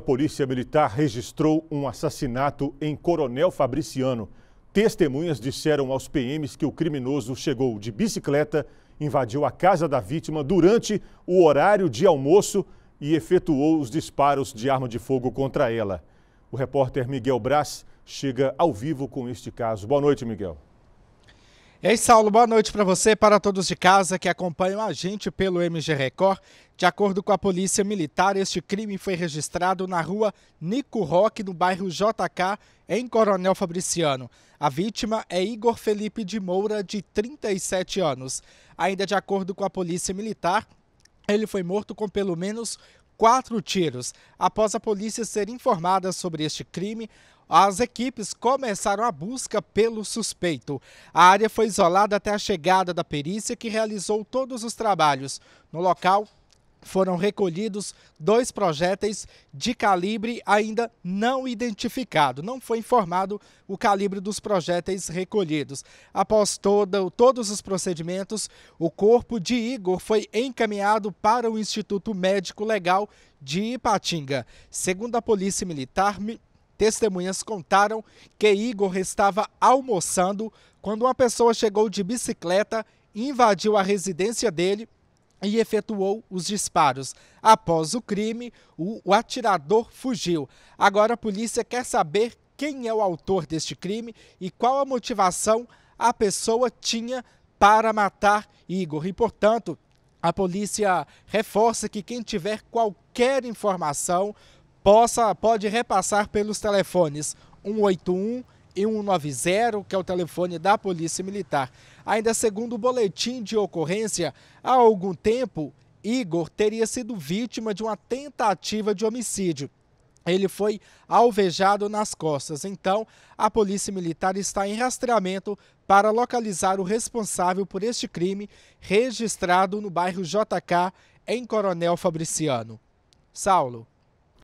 A Polícia Militar registrou um assassinato em Coronel Fabriciano. Testemunhas disseram aos PMs que o criminoso chegou de bicicleta, invadiu a casa da vítima durante o horário de almoço e efetuou os disparos de arma de fogo contra ela. O repórter Miguel Braz chega ao vivo com este caso. Boa noite, Miguel. Ei, Saulo, boa noite para você, para todos de casa que acompanham a gente pelo MG Record. De acordo com a Polícia Militar, este crime foi registrado na rua Nico Roque, no bairro JK, em Coronel Fabriciano. A vítima é Igor Felipe de Moura, de 37 anos. Ainda de acordo com a Polícia Militar, ele foi morto com pelo menos quatro tiros. Após a polícia ser informada sobre este crime, as equipes começaram a busca pelo suspeito. A área foi isolada até a chegada da perícia, que realizou todos os trabalhos. No local, foram recolhidos dois projéteis de calibre ainda não identificado. Não foi informado o calibre dos projéteis recolhidos. Após todo, todos os procedimentos, o corpo de Igor foi encaminhado para o Instituto Médico Legal de Ipatinga. Segundo a Polícia Militar, Testemunhas contaram que Igor estava almoçando quando uma pessoa chegou de bicicleta, invadiu a residência dele e efetuou os disparos. Após o crime, o, o atirador fugiu. Agora a polícia quer saber quem é o autor deste crime e qual a motivação a pessoa tinha para matar Igor. E, portanto, a polícia reforça que quem tiver qualquer informação possa, pode repassar pelos telefones 181 e 190, que é o telefone da Polícia Militar. Ainda segundo o boletim de ocorrência, há algum tempo, Igor teria sido vítima de uma tentativa de homicídio. Ele foi alvejado nas costas. Então, a Polícia Militar está em rastreamento para localizar o responsável por este crime registrado no bairro JK, em Coronel Fabriciano. Saulo.